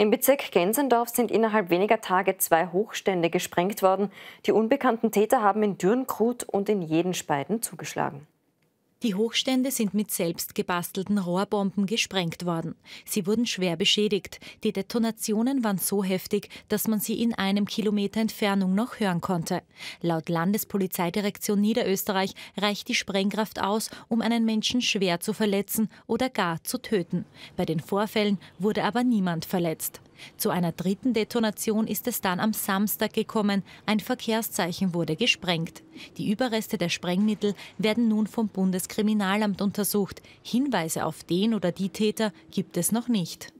Im Bezirk Gensendorf sind innerhalb weniger Tage zwei Hochstände gesprengt worden. Die unbekannten Täter haben in Dürnkrut und in Jedenspeiden zugeschlagen. Die Hochstände sind mit selbstgebastelten Rohrbomben gesprengt worden. Sie wurden schwer beschädigt. Die Detonationen waren so heftig, dass man sie in einem Kilometer Entfernung noch hören konnte. Laut Landespolizeidirektion Niederösterreich reicht die Sprengkraft aus, um einen Menschen schwer zu verletzen oder gar zu töten. Bei den Vorfällen wurde aber niemand verletzt. Zu einer dritten Detonation ist es dann am Samstag gekommen. Ein Verkehrszeichen wurde gesprengt. Die Überreste der Sprengmittel werden nun vom Bundeskriminalamt untersucht. Hinweise auf den oder die Täter gibt es noch nicht.